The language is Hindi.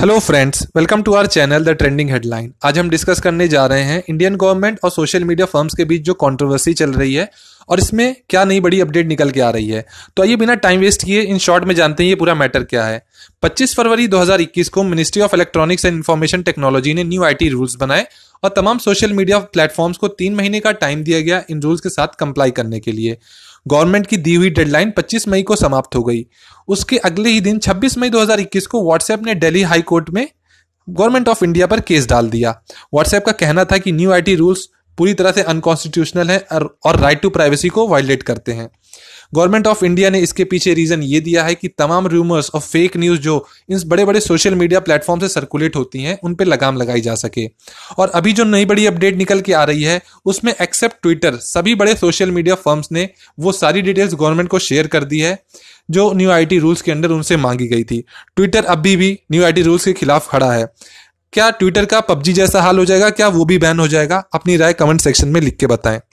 hello friends welcome to our channel the trending headline आज हम डिस्कस करने जा रहे हैं इंडियन गवर्नमेंट और सोशल मीडिया फर्म्स के बीच जो कंट्रोवर्सी चल रही है और इसमें क्या नई बड़ी अपडेट निकल के आ रही है तो आइए बिना टाइम वेस्ट किए इन शॉर्ट में जानते हैं ये पूरा मैटर क्या है 25 फरवरी 2021 को ministry of electronics and information technology ने न्यू आईटी रूल्स बनाए और तमाम सोशल मीडिया प्लेटफॉर्म्स को तीन महीने का टाइम दिया गया इन रूल्स के साथ कंप्लाई करने के लिए गवर्नमेंट की दी हुई डेडलाइन 25 मई को समाप्त हो गई उसके अगले ही दिन 26 मई 2021 को व्हाट्सएप ने दिल्ली हाई कोर्ट में गवर्नमेंट ऑफ इंडिया पर केस डाल दिया व्हाट्सएप का कहना था कि न्यू आईटी रूल्स पूरी तरह से अनकॉन्स्टिट्यूशनल है और राइट टू प्राइवेसी को वायलेट करते हैं गवर्नमेंट ऑफ इंडिया ने इसके पीछे रीजन ये दिया है कि तमाम रूमर्स और फेक न्यूज जो इन बड़े बड़े सोशल मीडिया प्लेटफॉर्म से सर्कुलेट होती हैं उन पर लगाम लगाई जा सके और अभी जो नई बड़ी अपडेट निकल के आ रही है उसमें एक्सेप्ट ट्विटर सभी बड़े सोशल मीडिया फर्म्स ने वो सारी डिटेल्स गवर्नमेंट को शेयर कर दी है जो न्यू आईटी रूल्स के अंदर उनसे मांगी गई थी ट्विटर अभी भी न्यू आईटी रूल्स के खिलाफ खड़ा है क्या ट्विटर का पबजी जैसा हाल हो जाएगा क्या वो भी बैन हो जाएगा अपनी राय कमेंट सेक्शन में लिख के बताएं